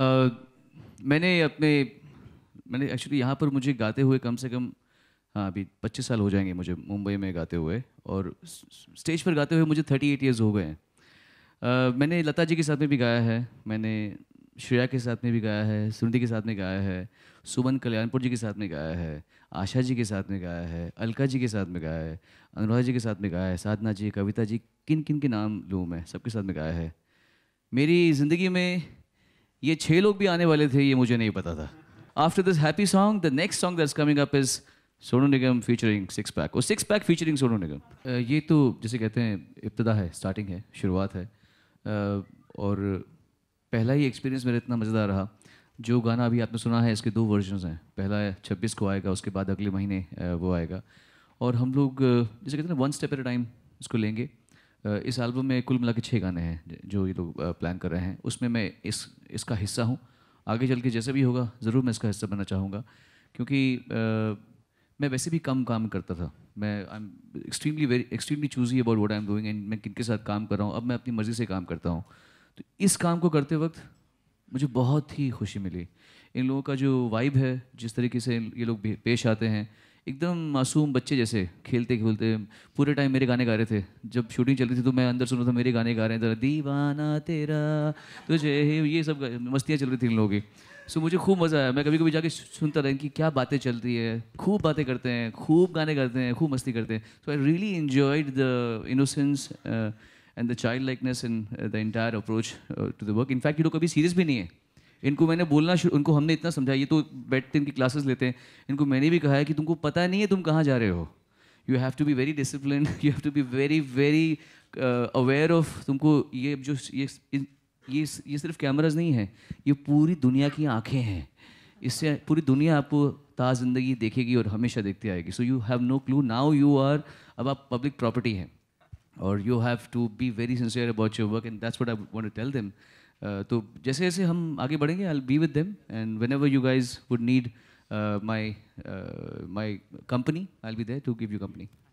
मैंने अपने मैंने एक्चुअली यहाँ पर मुझे गाते हुए कम से कम हाँ अभी पच्चीस साल हो जाएंगे मुझे मुंबई में गाते हुए और स्टेज पर गाते हुए मुझे थर्टी एट ईयर्स हो गए हैं मैंने लता जी के साथ में भी गाया है मैंने श्रेया के साथ में भी गाया है सुनिधि के साथ में गाया है सुमन कल्याणपुर जी के साथ में गाया है आशा जी के साथ में गाया है अलका जी के साथ में गाया है अनुराधा जी के साथ में गाया है साधना जी कविता जी किन किन के नाम लूँ मैं सबके साथ में गाया है मेरी ज़िंदगी में ये छः लोग भी आने वाले थे ये मुझे नहीं पता था after this happy song the next song that's coming up is Sonu Nigam featuring six pack और six pack featuring Sonu Nigam ये तो जैसे कहते हैं इब्तदा है स्टार्टिंग है शुरुआत है uh, और पहला ही एक्सपीरियंस मेरा इतना मज़ेदार रहा जो गाना अभी आपने सुना है इसके दो वर्जनस हैं पहला है छब्बीस को आएगा उसके बाद अगले महीने uh, वो आएगा और हम लोग uh, जैसे कहते हैं वन स्टेप एट टाइम इसको लेंगे इस एल्बम में कुल मिला के छः गाने हैं जो ये लोग प्लान कर रहे हैं उसमें मैं इस इसका हिस्सा हूँ आगे चल के जैसे भी होगा ज़रूर मैं इसका हिस्सा बनना चाहूँगा क्योंकि आ, मैं वैसे भी कम काम करता था मैं I am extremely very extremely choosy about what I am doing and मैं किन के साथ काम कर रहा हूँ अब मैं अपनी मर्ज़ी से काम करता हूँ तो इस काम को करते वक्त मुझे बहुत ही खुशी मिली इन लोगों का जो वाइब है जिस तरीके से ये लोग पेश आते हैं एकदम मासूम बच्चे जैसे खेलते खेलते पूरे टाइम मेरे गाने गा रहे थे जब शूटिंग चल रही थी तो मैं अंदर सुन रहा था मेरे गाने गा रहे थे दीवाना तेरा तुझे ये सब मस्तियाँ चल रही थी इन लोगों की सो मुझे खूब मज़ा आया मैं कभी कभी जाके सुनता रहा कि क्या बातें चलती है खूब बातें करते हैं खूब गाने करते हैं खूब मस्ती करते हैं so I really enjoyed the innocence and the child likeness in the entire approach to the work in fact ये लोग कभी सीरियस भी नहीं है इनको मैंने बोलना शुरू उनको हमने इतना समझाया ये तो बैठते इनकी क्लासेस लेते हैं इनको मैंने भी कहा है कि तुमको पता नहीं है तुम कहाँ जा रहे हो you have to be very discipline you have to be very very aware of तुमको ये जो ये ये ये सिर्फ कैमराज नहीं है ये पूरी दुनिया की आंखें हैं इससे पूरी दुनिया आपको ता ज़िंदगी देखेगी और हमेशा देखती आएगी so you have no clue now you are अब आप पब्लिक प्रॉपर्टी हैं और you have to be very sincere about your work and that's what I want to tell them Uh, तो जैसे जैसे हम आगे बढ़ेंगे I be with them and whenever you guys would need my my company I be there to give you company